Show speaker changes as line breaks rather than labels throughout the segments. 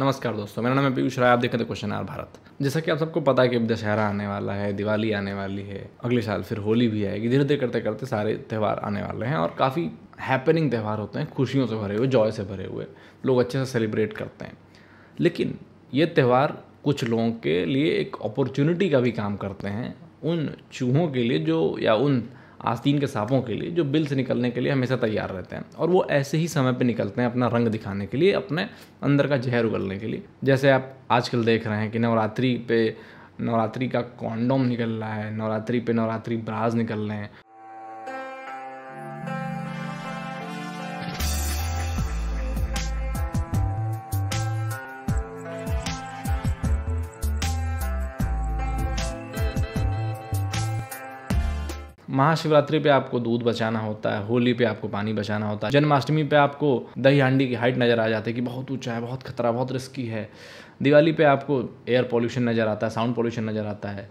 नमस्कार दोस्तों मेरा नाम है पीयूष राय आप देख रहे क्वेश्चन आर भारत जैसा कि आप सबको पता है कि दशहरा आने वाला है दिवाली आने वाली है अगले साल फिर होली भी आएगी धीरे धीरे करते करते सारे त्यौहार आने वाले हैं और काफ़ी हैपनिंग त्यौहार होते हैं खुशियों से भरे हुए जॉय से भरे हुए लोग अच्छे से सेलिब्रेट करते हैं लेकिन ये त्यौहार कुछ लोगों के लिए एक अपॉर्चुनिटी का भी काम करते हैं उन चूहों के लिए जो या उन आस्तीन के सांपों के लिए जो बिल से निकलने के लिए हमेशा तैयार रहते हैं और वो ऐसे ही समय पर निकलते हैं अपना रंग दिखाने के लिए अपने अंदर का जहर उगलने के लिए जैसे आप आजकल देख रहे हैं कि नवरात्रि पे नवरात्रि का कॉन्डोम निकल रहा है नवरात्रि पे नवरात्रि ब्राज निकल रहे हैं महाशिवरात्रि पे आपको दूध बचाना होता है होली पे आपको पानी बचाना होता है जन्माष्टमी पे आपको दही हांडी की हाइट नज़र आ जाती है कि बहुत ऊंचा है बहुत खतरा बहुत रिस्की है दिवाली पे आपको एयर पोल्यूशन नज़र आता है साउंड पोल्यूशन नज़र आता है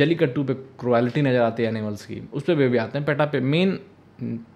जलीकट्टू पे क्रुअलिटी नज़र आती है एनिमल्स की उस पर वे भी आते हैं पेटा पे मेन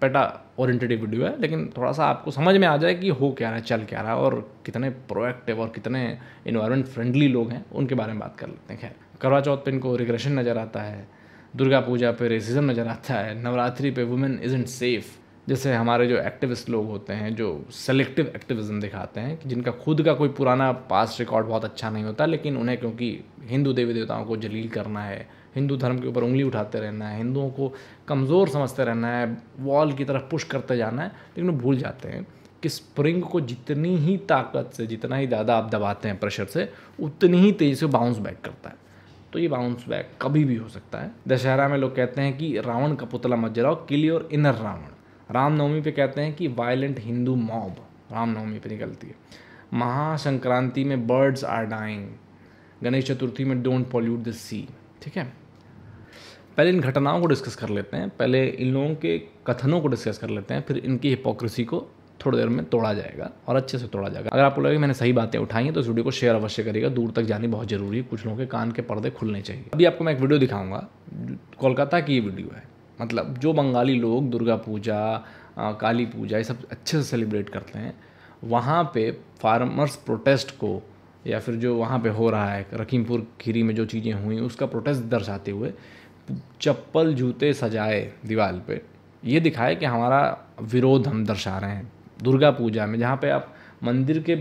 पेटा ओरिएंटेड वीडियो है लेकिन थोड़ा सा आपको समझ में आ जाए कि हो क्या रहा है चल क्या रहा है और कितने प्रोएक्टिव और कितने इन्वायरमेंट फ्रेंडली लोग हैं उनके बारे में बात कर लेते हैं खैर करवा चौथ पे इनको रिग्रेशन नज़र आता है दुर्गा पूजा पे रेसिज्म नज़र आता है नवरात्रि पे वुमेन इज़ सेफ़ जैसे हमारे जो एक्टिविस्ट लोग होते हैं जो सेलेक्टिव एक्टिविज़म दिखाते हैं कि जिनका खुद का कोई पुराना पास रिकॉर्ड बहुत अच्छा नहीं होता लेकिन उन्हें क्योंकि हिंदू देवी देवताओं को जलील करना है हिंदू धर्म के ऊपर उंगली उठाते रहना है हिंदुओं को कमज़ोर समझते रहना है वॉल की तरफ पुश करते जाना है लेकिन वो भूल जाते हैं कि स्प्रिंग को जितनी ही ताकत से जितना ही ज़्यादा आप दबाते हैं प्रेशर से उतनी ही तेज़ी से बाउंस बैक करता है तो ये बाउंस बैक कभी भी हो सकता है दशहरा में लोग कहते हैं कि रावण का पुतला मत जलाओ किली और इनर रावण रामनवमी पे कहते हैं कि वायलेंट हिंदू मॉब रामनवमी पे निकलती है महासंक्रांति में birds are dying Ganesh Chaturthi में डोंट पॉल्यूट द सी ठीक है पहले इन घटनाओं को डिस्कस कर लेते हैं पहले इन लोगों के कथनों को डिस्कस कर लेते हैं फिर इनकी हिपोक्रेसी को थोड़ी देर में तोड़ा जाएगा और अच्छे से तोड़ा जाएगा अगर आपको लगे मैंने सही बातें उठाई हैं तो इस वीडियो को शेयर अवश्य करेगा दूर तक जानी बहुत जरूरी है कुछ लोगों के कान के पर्दे खुलने चाहिए अभी आपको मैं एक वीडियो दिखाऊंगा कोलकाता की ये वीडियो है मतलब जो बंगाली लोग दुर्गा पूजा काली पूजा ये सब अच्छे से सेलिब्रेट करते हैं वहाँ पर फार्मर्स प्रोटेस्ट को या फिर जो वहाँ पर हो रहा है रकीमपुर खीरी में जो चीज़ें हुई उसका प्रोटेस्ट दर्शाते हुए चप्पल जूते सजाए दीवार पर ये दिखाए कि हमारा विरोध हम दर्शा रहे हैं दुर्गा पूजा में जहाँ पे आप मंदिर के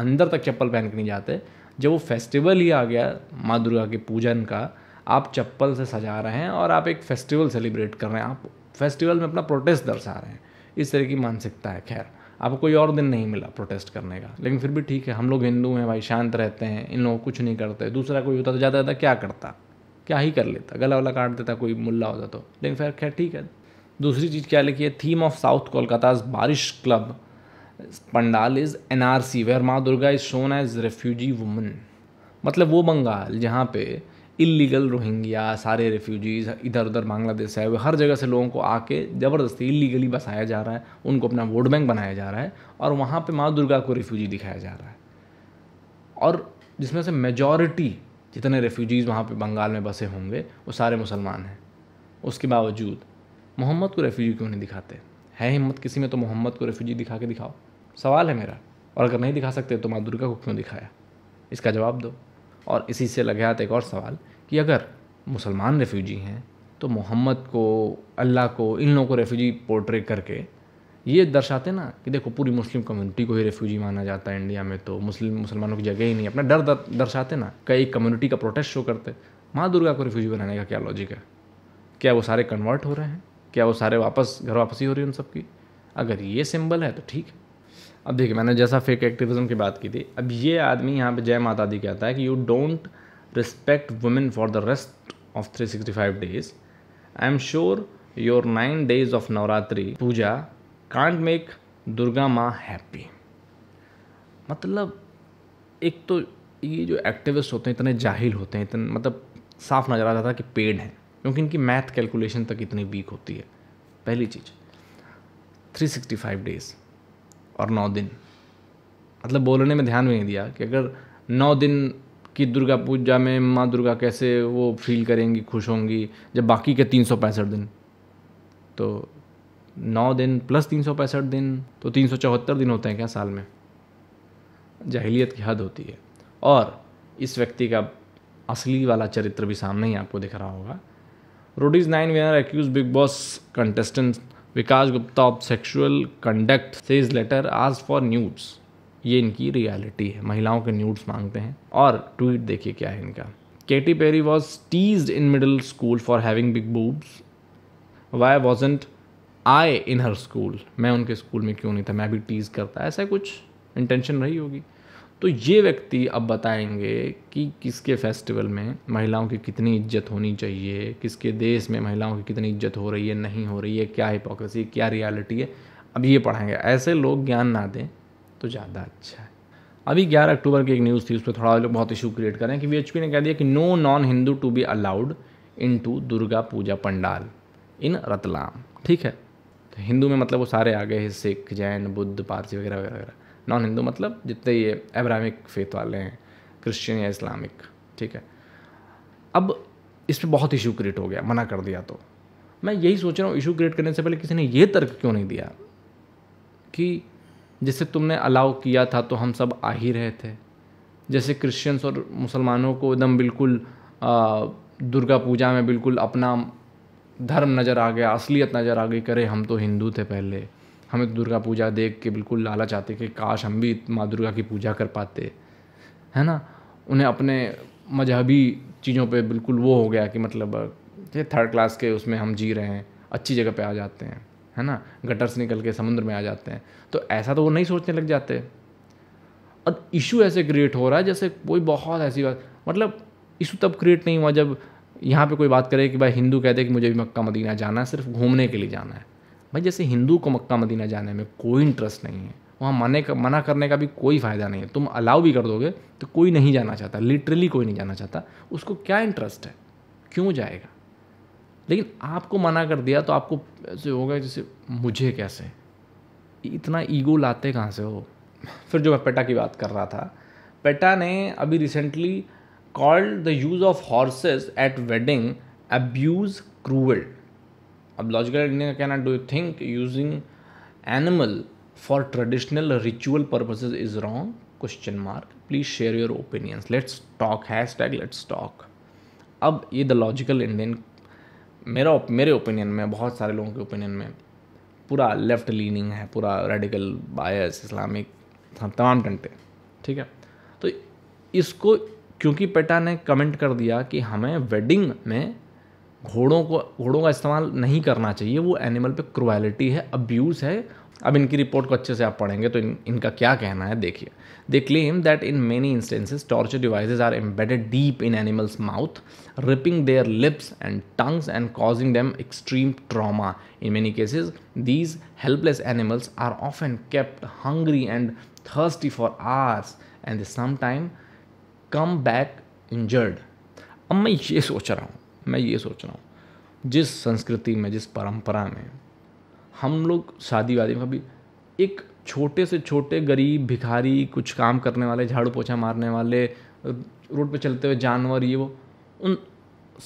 अंदर तक चप्पल पहन के नहीं जाते जब वो फेस्टिवल ही आ गया माँ दुर्गा के पूजन का आप चप्पल से सजा रहे हैं और आप एक फेस्टिवल सेलिब्रेट कर रहे हैं आप फेस्टिवल में अपना प्रोटेस्ट दर्शा रहे हैं इस तरह की मानसिकता है खैर आपको कोई और दिन नहीं मिला प्रोटेस्ट करने का लेकिन फिर भी ठीक है हम लोग हिंदू हैं भाई शांत रहते हैं इन लोग कुछ नहीं करते दूसरा कोई होता तो ज़्यादा ज़्यादा क्या करता क्या ही कर लेता गला वाला काट देता कोई मुल्ला होता तो लेकिन फिर खैर ठीक है दूसरी चीज़ क्या लिखी है theme of south Kolkata Barisha club pandal is N R C where Maa Durga is shown as refugee woman मतलब वो बंगाल जहाँ पे इलीगल रोहिंग्या सारे रेफ्यूजीज़ इधर उधर बांग्लादेश है आए हुए हर जगह से लोगों को आके ज़बरदस्ती इलीगली बसाया जा रहा है उनको अपना वोट बैंक बनाया जा रहा है और वहाँ पे माँ दुर्गा को रेफ्यूजी दिखाया जा रहा है और जिसमें से मेजॉरिटी जितने रेफ्यूजीज़ वहाँ पे बंगाल में बसे होंगे वो सारे मुसलमान हैं उसके बावजूद मोहम्मद को रेफ्यूजी क्यों नहीं दिखाते है हिम्मत किसी में तो मोहम्मद को रेफ्यूजी दिखा के दिखाओ सवाल है मेरा और अगर नहीं दिखा सकते तो माँ दुर्गा को क्यों दिखाया इसका जवाब दो और इसी से लगे हाथ एक और सवाल कि अगर मुसलमान रेफ्यूजी हैं तो मोहम्मद को अल्लाह को इन लोगों को रेफ्यूजी पोर्ट्रे करके ये दर्शाते ना कि देखो पूरी मुस्लिम कम्युनिटी को ही रेफ्यूजी माना जाता है इंडिया में तो मुस्लिम मुसलमानों की जगह ही नहीं अपना डर दर्शाते ना कई कम्युनिटी का प्रोटेस्ट शो करते माँ दुर्गा को रेफ्यूजी बनाने का क्या लॉजिक है क्या वो सारे कन्वर्ट हो रहे हैं क्या वो सारे वापस घर वापसी हो रही है उन सबकी अगर ये सिंबल है तो ठीक है अब देखिए मैंने जैसा फेक एक्टिविज़म की बात की थी अब ये आदमी यहाँ पे जय माता दी कहता है कि you don't respect women for the rest of 365 days I am sure your nine days of Navratri puja can't make Durga Maa happy मतलब एक तो ये जो एक्टिविस्ट होते हैं इतने जाहिल होते हैं इतने मतलब साफ नज़र आ जाता है कि पेड़ हैं क्योंकि इनकी मैथ कैलकुलेशन तक इतनी वीक होती है पहली चीज़ 365 डेज़ और नौ दिन मतलब बोलने में ध्यान भी नहीं दिया कि अगर नौ दिन की दुर्गा पूजा में माँ दुर्गा कैसे वो फील करेंगी खुश होंगी जब बाकी के तीन सौ पैंसठ दिन तो नौ दिन प्लस तीन सौ पैंसठ दिन तो तीन सौ चौहत्तर दिन होते हैं क्या साल में जहलीत की हद होती है और इस व्यक्ति का असली वाला चरित्र भी सामने ही आपको दिख रहा होगा Roadies nine are accuse Bigg Boss contestant Vikas Gupta of sexual conduct से इज लेटर आज फॉर न्यूड्स ये इनकी रियलिटी है महिलाओं के न्यूड्स मांगते हैं और ट्वीट देखिए क्या है इनका Katy Perry was tease in middle school for having big boobs why wasn't I in her school मैं उनके स्कूल में क्यों नहीं था मैं भी टीज करता ऐसा कुछ इंटेंशन रही होगी तो ये व्यक्ति अब बताएंगे कि किसके फेस्टिवल में महिलाओं की कितनी इज्जत होनी चाहिए किसके देश में महिलाओं की कितनी इज्जत हो रही है नहीं हो रही है क्या हिपोक्रेसी क्या रियलिटी है अब ये पढ़ाएंगे ऐसे लोग ज्ञान ना दें तो ज़्यादा अच्छा है अभी 11 अक्टूबर की एक न्यूज़ थी उस पर थोड़ा लोग बहुत इशू क्रिएट करें कि वी ने कह दिया कि no non Hindu to be allowed in to Durga puja pandal in Ratlam ठीक है तो हिंदू में मतलब वो सारे आ गए सिख जैन बुद्ध पारसी वगैरह वगैरह वगैरह नॉन हिंदू मतलब जितने ये एब्रामिक फेथ वाले हैं क्रिश्चियन या इस्लामिक ठीक है अब इस पर बहुत इशू क्रिएट हो गया मना कर दिया तो मैं यही सोच रहा हूँ इशू क्रिएट करने से पहले किसी ने ये तर्क क्यों नहीं दिया कि जैसे तुमने अलाउ किया था तो हम सब आ ही रहे थे जैसे क्रिश्चियंस और मुसलमानों को एकदम बिल्कुल दुर्गा पूजा में बिल्कुल अपना धर्म नज़र आ गया असलियत नज़र आ गई करे हम तो हिंदू थे पहले हमें तो दुर्गा पूजा देख के बिल्कुल लालच आते कि काश हम भी माँ दुर्गा की पूजा कर पाते है ना उन्हें अपने मजहबी चीज़ों पे बिल्कुल वो हो गया कि मतलब थर्ड क्लास के उसमें हम जी रहे हैं अच्छी जगह पे आ जाते हैं है ना गटर से निकल के समुद्र में आ जाते हैं तो ऐसा तो वो नहीं सोचने लग जाते और इशू ऐसे क्रिएट हो रहा है जैसे कोई बहुत ऐसी बात मतलब इशू तब क्रिएट नहीं हुआ जब यहाँ पे कोई बात करे कि भाई हिंदू कहते कि मुझे भी मक्का मदीना जाना है सिर्फ घूमने के लिए जाना है भाई जैसे हिंदू को मक्का मदीना जाने में कोई इंटरेस्ट नहीं है वहाँ मने का मना करने का भी कोई फ़ायदा नहीं है तुम अलाउ भी कर दोगे तो कोई नहीं जाना चाहता लिटरली कोई नहीं जाना चाहता उसको क्या इंटरेस्ट है क्यों जाएगा लेकिन आपको मना कर दिया तो आपको ऐसे होगा जैसे मुझे कैसे इतना ईगो लाते कहाँ से हो फिर जो मैं पेटा की बात कर रहा था पेटा ने अभी recently called the use of horses at wedding abuse cruel अब लॉजिकल इंडिया कहना do you think using animal traditional ritual purposes is wrong question mark please share your opinions let's talk hashtag let's talk अब ये the logical Indian मेरा मेरे opinion में बहुत सारे लोगों के ओपिनियन में पूरा लेफ्ट लीनिंग है पूरा रेडिकल बायस इस्लामिक तमाम टंटे ठीक है तो इसको क्योंकि पेटा ने कमेंट कर दिया कि हमें वेडिंग में घोड़ों को घोड़ों का इस्तेमाल नहीं करना चाहिए वो एनिमल पे क्रुएलिटी है अब्यूज़ है अब इनकी रिपोर्ट को अच्छे से आप पढ़ेंगे तो इन, इनका क्या कहना है देखिए they claim that in many instances torture devices are embedded deep in animals mouth ripping their lips and tongues and causing them extreme trauma in many cases these helpless animals are often kept hungry and thirsty for hours and they समाइम come back injured अब मैं ये सोच रहा हूँ मैं ये सोच रहा हूँ जिस संस्कृति में जिस परंपरा में हम लोग शादी वादी में अभी एक छोटे से छोटे गरीब भिखारी कुछ काम करने वाले झाड़ू पोछा मारने वाले रोड पे चलते हुए जानवर ये वो उन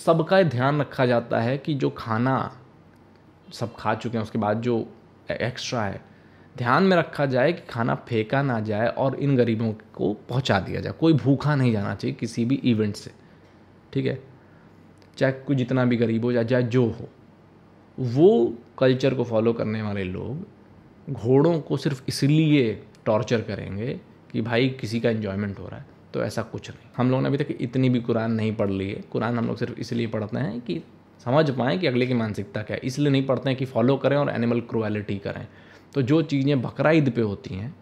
सबका ध्यान रखा जाता है कि जो खाना सब खा चुके हैं उसके बाद जो एक्स्ट्रा है ध्यान में रखा जाए कि खाना फेंका ना जाए और इन गरीबों को पहुंचा दिया जाए कोई भूखा नहीं जाना चाहिए किसी भी इवेंट से ठीक है चाहे कोई जितना भी गरीब हो या चाहे जो हो वो कल्चर को फॉलो करने वाले लोग घोड़ों को सिर्फ इसलिए टॉर्चर करेंगे कि भाई किसी का इन्जॉयमेंट हो रहा है तो ऐसा कुछ नहीं हम लोगों ने अभी तक इतनी भी कुरान नहीं पढ़ ली है कुरान हम लोग सिर्फ इसलिए पढ़ते हैं कि समझ पाएँ कि अगले की मानसिकता क्या है इसलिए नहीं पढ़ते हैं कि फॉलो करें और एनिमल क्रुएलिटी करें तो जो चीज़ें बकरा ईद पे होती हैं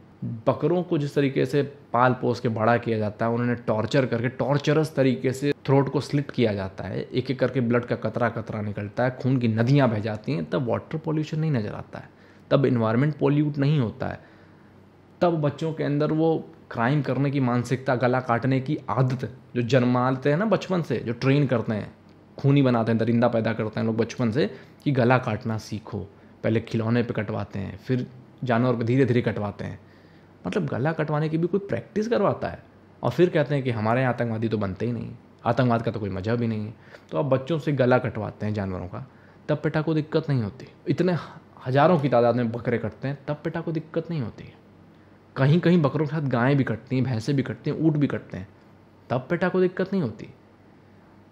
बकरों को जिस तरीके से पाल पोस के बड़ा किया जाता है उन्होंने टॉर्चर करके टॉर्चरस तरीके से थ्रोट को स्लिट किया जाता है एक एक करके ब्लड का कतरा कतरा निकलता है खून की नदियाँ बह जाती हैं तब वाटर पॉल्यूशन नहीं नज़र आता है तब इन्वायरमेंट पॉल्यूट नहीं होता है तब बच्चों के अंदर वो क्राइम करने की मानसिकता गला काटने की आदत जो जन्मालते हैं ना बचपन से जो ट्रेन करते हैं खूनी बनाते हैं दरिंदा पैदा करते हैं लोग बचपन से कि गला काटना सीखो पहले खिलौने पे कटवाते हैं फिर जानवर पे धीरे धीरे कटवाते हैं मतलब गला कटवाने की भी कोई प्रैक्टिस करवाता है और फिर कहते हैं कि हमारे यहाँ आतंकवादी तो बनते ही नहीं आतंकवाद का तो कोई मज़ा भी नहीं है तो आप बच्चों से गला कटवाते हैं जानवरों का तब पेटा को दिक्कत नहीं होती इतने हज़ारों की तादाद में बकरे कटते हैं तब पेटा को दिक्कत नहीं होती कहीं कहीं बकरों के साथ गायें भी कटती हैं भैंसें भी कटती हैं ऊँट भी कटते हैं तब पेटा को दिक्कत नहीं होती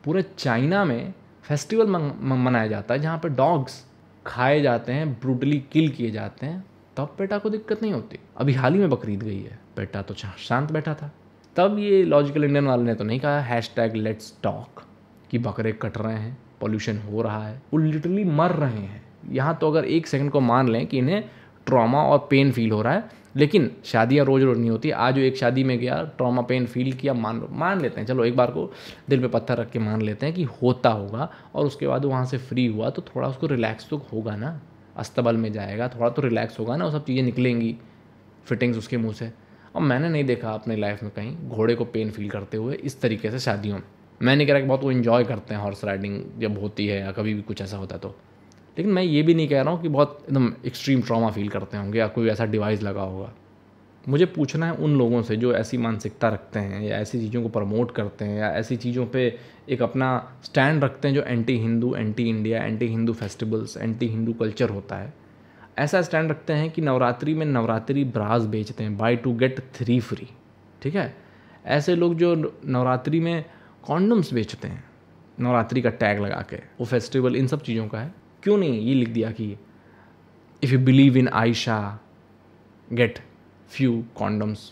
पूरे चाइना में फेस्टिवल मनाया जाता है जहाँ पर डॉग्स खाए जाते हैं ब्रूटली किल किए जाते हैं तब बेटा को दिक्कत नहीं होती अभी हाल ही में बकरीद गई है बेटा तो शांत बैठा था तब ये लॉजिकल इंडियन वाले ने तो नहीं कहा हैश टैग लेट्स टॉक कि बकरे कट रहे हैं पॉल्यूशन हो रहा है वो लिटरली मर रहे हैं यहाँ तो अगर एक सेकंड को मान लें कि इन्हें ट्रॉमा और पेन फील हो रहा है लेकिन शादियाँ रोज़ रोज़ नहीं होती आज वो एक शादी में गया ट्रॉमा पेन फील किया मान मान लेते हैं चलो एक बार को दिल पे पत्थर रख के मान लेते हैं कि होता होगा और उसके बाद वहाँ से फ्री हुआ तो थोड़ा उसको रिलैक्स तो होगा ना अस्तबल में जाएगा थोड़ा तो रिलैक्स होगा ना वो सब चीज़ें निकलेंगी फिटिंग्स उसके मुंह से अब मैंने नहीं देखा अपने लाइफ में कहीं घोड़े को पेन फील करते हुए इस तरीके से शादियों में मैं नहीं कह रहा कि बहुत वो इन्जॉय करते हैं हॉर्स राइडिंग जब होती है या कभी भी कुछ ऐसा होता है तो लेकिन मैं ये भी नहीं कह रहा हूँ कि बहुत एकदम एक्सट्रीम ट्रामा फील करते होंगे या कोई ऐसा डिवाइस लगा होगा मुझे पूछना है उन लोगों से जो ऐसी मानसिकता रखते हैं या ऐसी चीज़ों को प्रमोट करते हैं या ऐसी चीज़ों पे एक अपना स्टैंड रखते हैं जो anti Hindu anti India anti Hindu festivals anti Hindu culture होता है ऐसा स्टैंड रखते हैं कि नवरात्रि में नवरात्रि ब्रास बेचते हैं buy two get three free ठीक है ऐसे लोग जो नवरात्रि में कॉन्डम्स बेचते हैं नवरात्रि का टैग लगा के वो फेस्टिवल इन सब चीज़ों का है क्यों नहीं ये लिख दिया कि if you believe in Ayesha get few condoms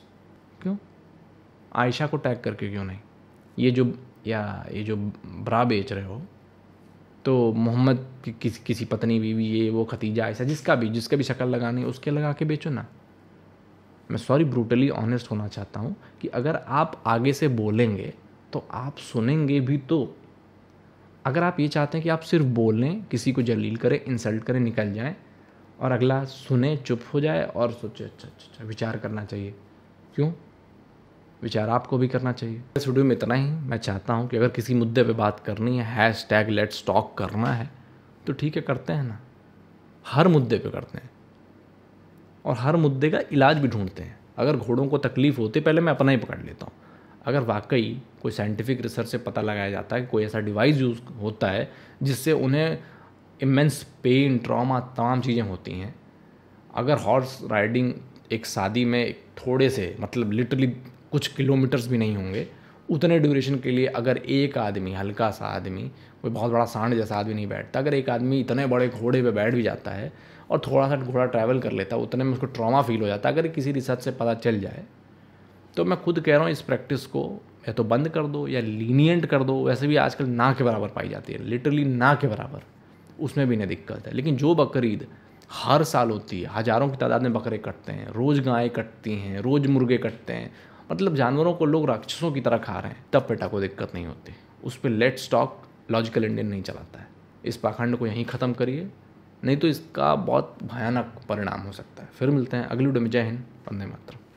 क्यों आयशा को टैग करके क्यों नहीं ये जो या ये जो ब्रा बेच रहे हो तो मोहम्मद की किस, किसी पत्नी बीवी ये वो खतीजा ऐसा जिसका भी जिसका भी शक्ल लगानी उसके लगा के बेचो ना मैं सॉरी ब्रूटली ऑनेस्ट होना चाहता हूँ कि अगर आप आगे से बोलेंगे तो आप सुनेंगे भी तो अगर आप ये चाहते हैं कि आप सिर्फ बोलें किसी को जलील करें इंसल्ट करें निकल जाएं और अगला सुने चुप हो जाए और सोचे अच्छा अच्छा अच्छा विचार करना चाहिए क्यों विचार आपको भी करना चाहिए इस वीडियो में इतना ही मैं चाहता हूँ कि अगर किसी मुद्दे पे बात करनी है हैश टैग लेट्स टॉक करना है तो ठीक है करते हैं ना हर मुद्दे पे करते हैं और हर मुद्दे का इलाज भी ढूंढते हैं अगर घोड़ों को तकलीफ होती पहले मैं अपना ही पकड़ लेता हूँ अगर वाकई कोई साइंटिफिक रिसर्च से पता लगाया जाता है कोई ऐसा डिवाइस यूज़ होता है जिससे उन्हें इमेंस पेन ट्रॉमा तमाम चीज़ें होती हैं अगर हॉर्स राइडिंग एक शादी में थोड़े से मतलब लिटरली कुछ किलोमीटर्स भी नहीं होंगे उतने ड्यूरेशन के लिए अगर एक आदमी हल्का सा आदमी कोई बहुत बड़ा सांड जैसा आदमी नहीं बैठता अगर एक आदमी इतने बड़े घोड़े पे बैठ भी जाता है और थोड़ा सा घोड़ा ट्रैवल कर लेता है उतने में उसको ट्रॉमा फील हो जाता है अगर किसी रिसर्च से पता चल जाए तो मैं खुद कह रहा हूँ इस प्रैक्टिस को या तो बंद कर दो या लीनियंट कर दो वैसे भी आजकल ना के बराबर पाई जाती है लिटरली ना के बराबर उसमें भी नहीं दिक्कत है लेकिन जो बकरीद हर साल होती है हज़ारों की तादाद में बकरे कटते हैं रोज़ गायें कटती हैं रोज़ मुर्गे कटते हैं मतलब जानवरों को लोग राक्षसों की तरह खा रहे हैं तब पेटा को दिक्कत नहीं होती उस पर लेट स्टॉक लॉजिकल इंडियन नहीं चलाता है इस पाखंड को यहीं ख़त्म करिए नहीं तो इसका बहुत भयानक परिणाम हो सकता है फिर मिलते हैं अगली वीडियो में जय हिंद वंदे मातरम